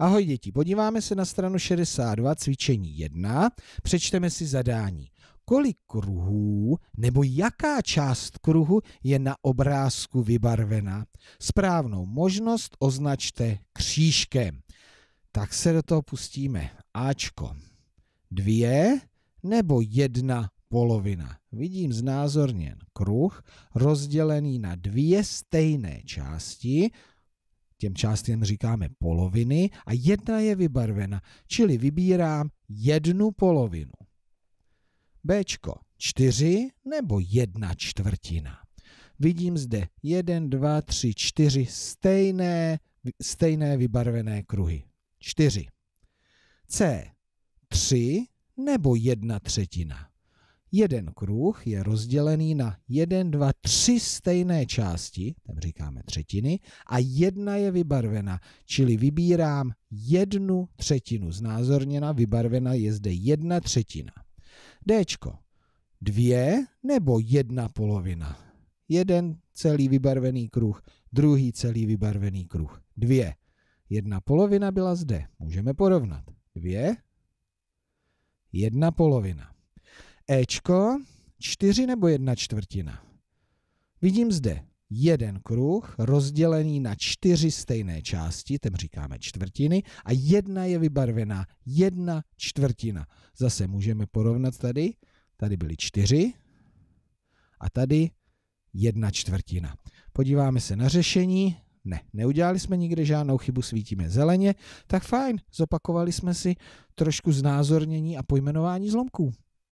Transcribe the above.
Ahoj děti, podíváme se na stranu 62 cvičení 1, přečteme si zadání. Kolik kruhů nebo jaká část kruhu je na obrázku vybarvena? Správnou možnost označte křížkem. Tak se do toho pustíme. Ačko. Dvě nebo jedna polovina. Vidím znázorněn kruh rozdělený na dvě stejné části těm částem říkáme poloviny a jedna je vybarvena, čili vybírám jednu polovinu. B 4 nebo 1 čtvrtina. Vidím zde 1, 2, 3, 4 stejné, stejné vybarvené kruhy. 4. C 3 nebo 1 třetina. Jeden kruh je rozdělený na jeden, dva, tři stejné části, tam říkáme třetiny, a jedna je vybarvena, čili vybírám jednu třetinu. Znázorněna, vybarvena je zde jedna třetina. D. Dvě nebo jedna polovina. Jeden celý vybarvený kruh, druhý celý vybarvený kruh. Dvě. Jedna polovina byla zde. Můžeme porovnat. Dvě. Jedna polovina. Ečko, čtyři nebo jedna čtvrtina. Vidím zde jeden kruh rozdělený na čtyři stejné části, tam říkáme čtvrtiny, a jedna je vybarvená, jedna čtvrtina. Zase můžeme porovnat tady, tady byly čtyři a tady jedna čtvrtina. Podíváme se na řešení, ne, neudělali jsme nikde žádnou chybu, svítíme zeleně, tak fajn, zopakovali jsme si trošku znázornění a pojmenování zlomků.